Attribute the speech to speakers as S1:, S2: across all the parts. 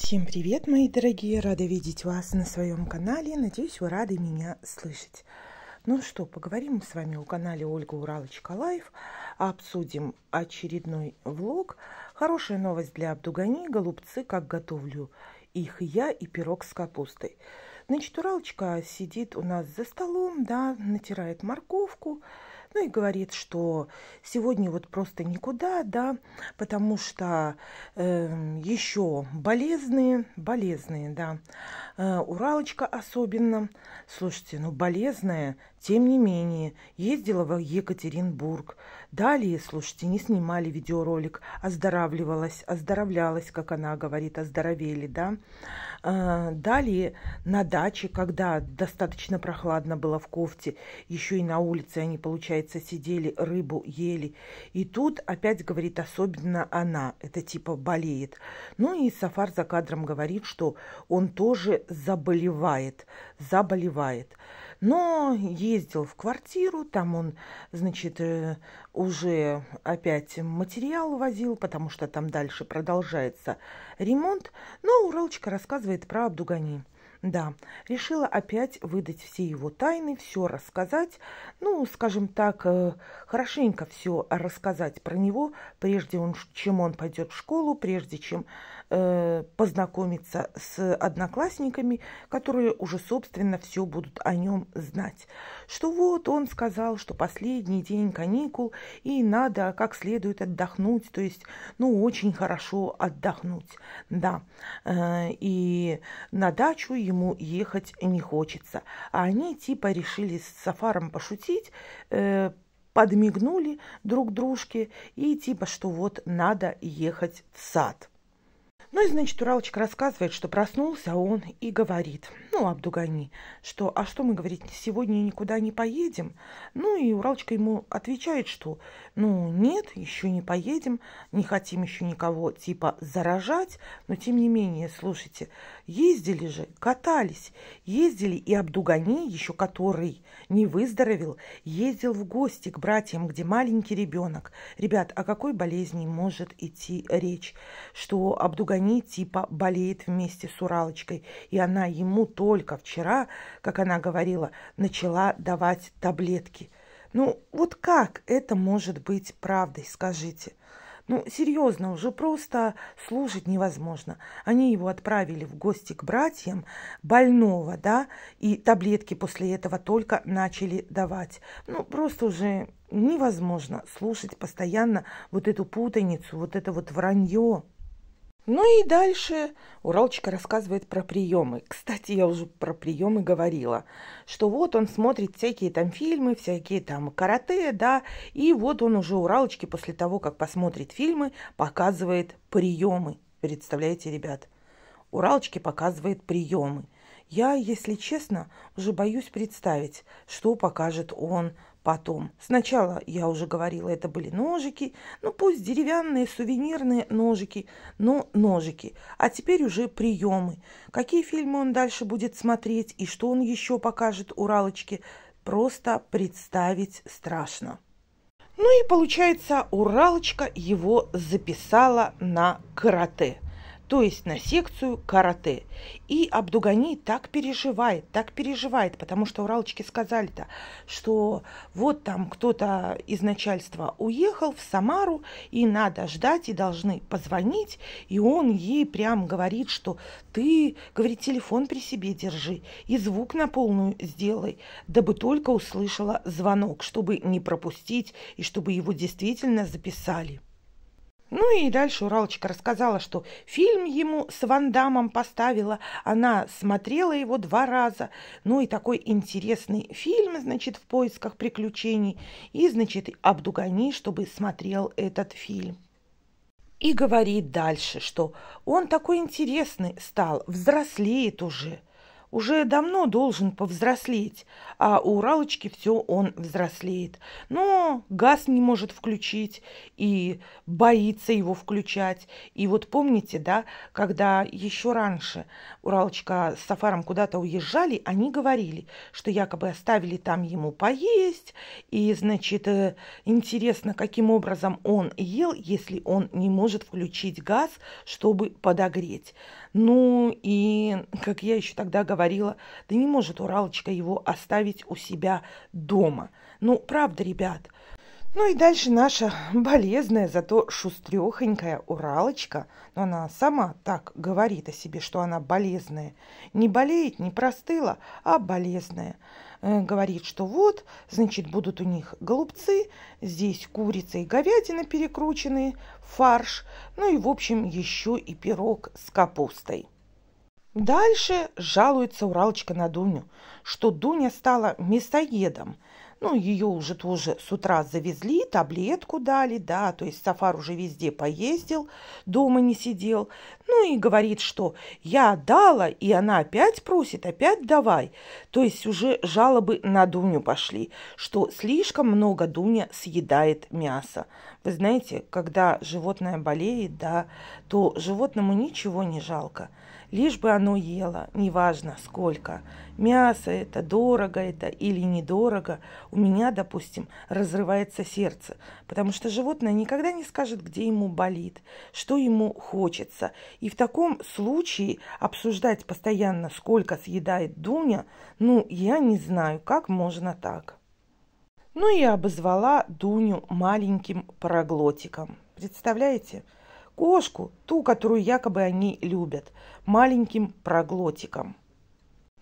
S1: Всем привет, мои дорогие! Рада видеть вас на своем канале. Надеюсь, вы рады меня слышать. Ну что, поговорим с вами о канале Ольга Уралочка Лайф. Обсудим очередной влог. Хорошая новость для Абдугани. Голубцы, как готовлю их я и пирог с капустой. Значит, Уралочка сидит у нас за столом, да, натирает морковку. Ну и говорит, что сегодня вот просто никуда, да, потому что э, эм, еще болезные, болезные, да. Э, Уралочка особенно, слушайте, ну болезная, тем не менее, ездила в Екатеринбург. Далее, слушайте, не снимали видеоролик, оздоравливалась, оздоровлялась, как она говорит, оздоровели, да. Э, далее на даче, когда достаточно прохладно было в кофте, еще и на улице они, получается, получается, сидели, рыбу ели. И тут опять говорит, особенно она, это типа болеет. Ну и Сафар за кадром говорит, что он тоже заболевает, заболевает. Но ездил в квартиру, там он, значит, э, уже опять материал возил, потому что там дальше продолжается ремонт. Но Уралочка рассказывает про Абдугани. Да, решила опять выдать все его тайны, все рассказать, ну, скажем так, э, хорошенько все рассказать про него, прежде чем он пойдет в школу, прежде чем Э, познакомиться с одноклассниками, которые уже, собственно, все будут о нем знать. Что вот он сказал, что последний день каникул, и надо как следует отдохнуть, то есть, ну, очень хорошо отдохнуть, да. Э, и на дачу ему ехать не хочется. А они типа решили с Сафаром пошутить, э, подмигнули друг дружке и типа, что вот надо ехать в сад. Ну и, значит, Уралочка рассказывает, что проснулся он и говорит ну, Абдугани, что «А что мы, говорит, сегодня никуда не поедем?» Ну, и Уралочка ему отвечает, что «Ну, нет, еще не поедем, не хотим еще никого, типа, заражать, но тем не менее, слушайте, ездили же, катались, ездили, и Абдугани, еще который не выздоровел, ездил в гости к братьям, где маленький ребенок. Ребят, о какой болезни может идти речь? Что Абдугани, типа, болеет вместе с Уралочкой, и она ему тоже только вчера, как она говорила, начала давать таблетки. Ну, вот как это может быть правдой, скажите? Ну, серьезно, уже просто слушать невозможно. Они его отправили в гости к братьям больного, да, и таблетки после этого только начали давать. Ну, просто уже невозможно слушать постоянно вот эту путаницу, вот это вот вранье. Ну и дальше Уралочка рассказывает про приемы. Кстати, я уже про приемы говорила, что вот он смотрит всякие там фильмы, всякие там карате, да, и вот он уже Уралочке после того, как посмотрит фильмы, показывает приемы. Представляете, ребят? Уралочке показывает приемы. Я, если честно, уже боюсь представить, что покажет он потом. Сначала, я уже говорила, это были ножики, ну пусть деревянные, сувенирные ножики, но ножики. А теперь уже приемы. Какие фильмы он дальше будет смотреть и что он еще покажет Уралочке, просто представить страшно. Ну и получается, Уралочка его записала на карате то есть на секцию карате. И Абдугани так переживает, так переживает, потому что уралочки сказали-то, что вот там кто-то из начальства уехал в Самару, и надо ждать, и должны позвонить, и он ей прям говорит, что ты, говорит, телефон при себе держи, и звук на полную сделай, дабы только услышала звонок, чтобы не пропустить, и чтобы его действительно записали. Ну и дальше Уралочка рассказала, что фильм ему с Вандамом поставила. Она смотрела его два раза. Ну и такой интересный фильм, значит, в поисках приключений. И, значит, Абдугани, чтобы смотрел этот фильм. И говорит дальше, что он такой интересный стал, взрослеет уже уже давно должен повзрослеть, а у Уралочки все он взрослеет. Но газ не может включить и боится его включать. И вот помните, да, когда еще раньше Уралочка с Сафаром куда-то уезжали, они говорили, что якобы оставили там ему поесть, и, значит, э, интересно, каким образом он ел, если он не может включить газ, чтобы подогреть. Ну и, как я еще тогда говорила, говорила, да не может Уралочка его оставить у себя дома. Ну, правда, ребят. Ну и дальше наша болезная, зато шустрехонькая Уралочка, но она сама так говорит о себе, что она болезная, не болеет, не простыла, а болезная э, говорит, что вот, значит, будут у них голубцы, здесь курица и говядина перекрученные, фарш, ну и, в общем, еще и пирог с капустой. Дальше жалуется Уралочка на Дуню, что Дуня стала мясоедом. Ну, ее уже тоже с утра завезли, таблетку дали, да, то есть Сафар уже везде поездил, дома не сидел. Ну и говорит, что я дала, и она опять просит, опять давай. То есть уже жалобы на Дуню пошли, что слишком много Дуня съедает мясо. Вы знаете, когда животное болеет, да, то животному ничего не жалко лишь бы оно ело, неважно сколько. Мясо это, дорого это или недорого. У меня, допустим, разрывается сердце, потому что животное никогда не скажет, где ему болит, что ему хочется. И в таком случае обсуждать постоянно, сколько съедает Дуня, ну, я не знаю, как можно так. Ну и обозвала Дуню маленьким проглотиком. Представляете? Кошку, ту, которую якобы они любят, маленьким проглотиком.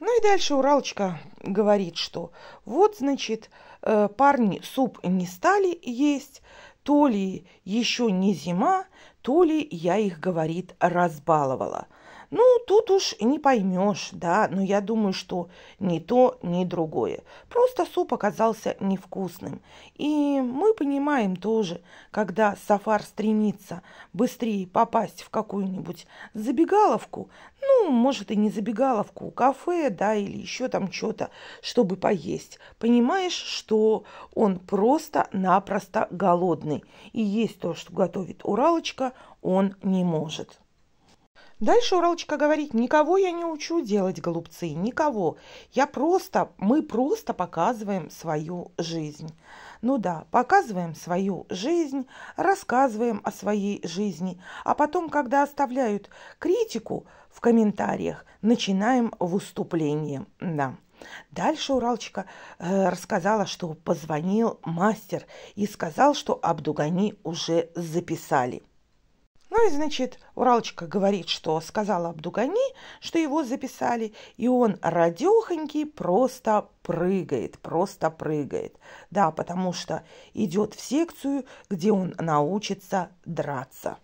S1: Ну и дальше Уралочка говорит, что вот, значит, э, парни суп не стали есть, то ли еще не зима, то ли я их, говорит, разбаловала – ну, тут уж не поймешь, да, но я думаю, что ни то, ни другое. Просто суп оказался невкусным. И мы понимаем тоже, когда Сафар стремится быстрее попасть в какую-нибудь забегаловку, ну, может, и не забегаловку, кафе, да, или еще там что-то, чтобы поесть. Понимаешь, что он просто-напросто голодный. И есть то, что готовит Уралочка, он не может. Дальше Уралочка говорит, никого я не учу делать голубцы, никого. Я просто, мы просто показываем свою жизнь. Ну да, показываем свою жизнь, рассказываем о своей жизни, а потом, когда оставляют критику в комментариях, начинаем выступление. Да. Дальше Уралочка э, рассказала, что позвонил мастер и сказал, что Абдугани уже записали. Ой, значит, Уралочка говорит, что сказала Абдугани, что его записали, и он радехонький просто прыгает, просто прыгает. Да, потому что идет в секцию, где он научится драться.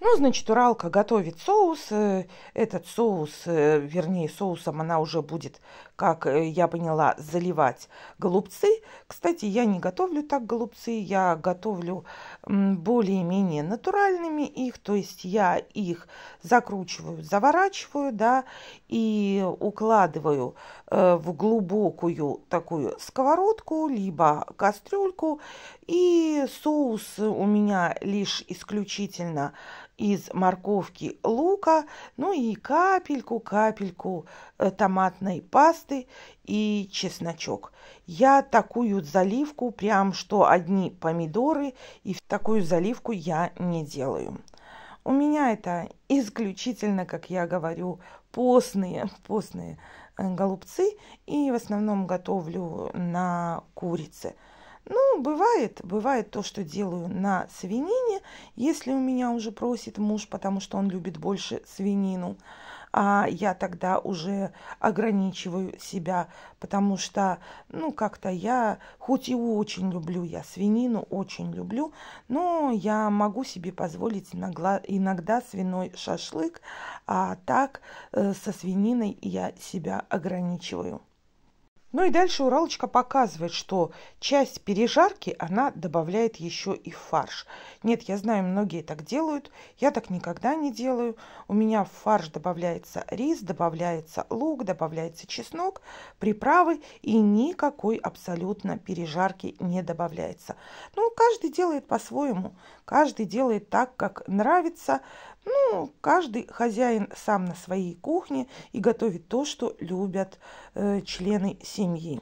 S1: Ну, значит, Уралка готовит соус. Э, этот соус, э, вернее, соусом она уже будет как э, я поняла, заливать голубцы. Кстати, я не готовлю так голубцы, я готовлю более-менее натуральными их, то есть я их закручиваю, заворачиваю, да, и укладываю э, в глубокую такую сковородку, либо кастрюльку, и соус у меня лишь исключительно из морковки, лука, ну и капельку-капельку Э, томатной пасты и чесночок. Я такую заливку, прям что одни помидоры, и такую заливку я не делаю. У меня это исключительно, как я говорю, постные, постные э, голубцы, и в основном готовлю на курице. Ну, бывает, бывает то, что делаю на свинине, если у меня уже просит муж, потому что он любит больше свинину. А я тогда уже ограничиваю себя, потому что, ну, как-то я, хоть и очень люблю я свинину, очень люблю, но я могу себе позволить иногда свиной шашлык, а так э, со свининой я себя ограничиваю. Ну и дальше Уралочка показывает, что часть пережарки она добавляет еще и фарш. Нет, я знаю, многие так делают, я так никогда не делаю. У меня в фарш добавляется рис, добавляется лук, добавляется чеснок, приправы и никакой абсолютно пережарки не добавляется. Ну, каждый делает по-своему, каждый делает так, как нравится. Ну, каждый хозяин сам на своей кухне и готовит то, что любят э, члены семьи.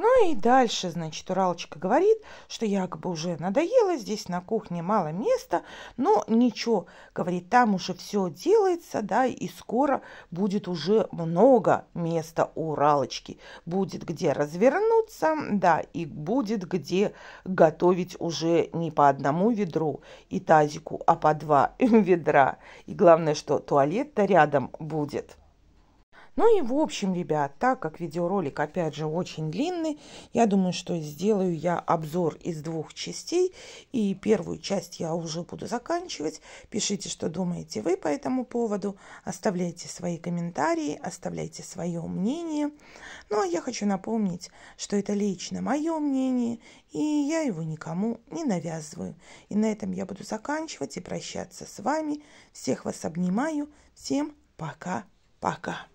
S1: Ну и дальше, значит, Уралочка говорит, что якобы уже надоело, здесь на кухне мало места, но ничего, говорит, там уже все делается, да, и скоро будет уже много места у Уралочки. Будет где развернуться, да, и будет где готовить уже не по одному ведру и тазику, а по два ведра. И главное, что туалет-то рядом будет. Ну и в общем, ребят, так как видеоролик, опять же, очень длинный, я думаю, что сделаю я обзор из двух частей. И первую часть я уже буду заканчивать. Пишите, что думаете вы по этому поводу. Оставляйте свои комментарии, оставляйте свое мнение. Ну а я хочу напомнить, что это лично мое мнение, и я его никому не навязываю. И на этом я буду заканчивать и прощаться с вами. Всех вас обнимаю. Всем пока-пока.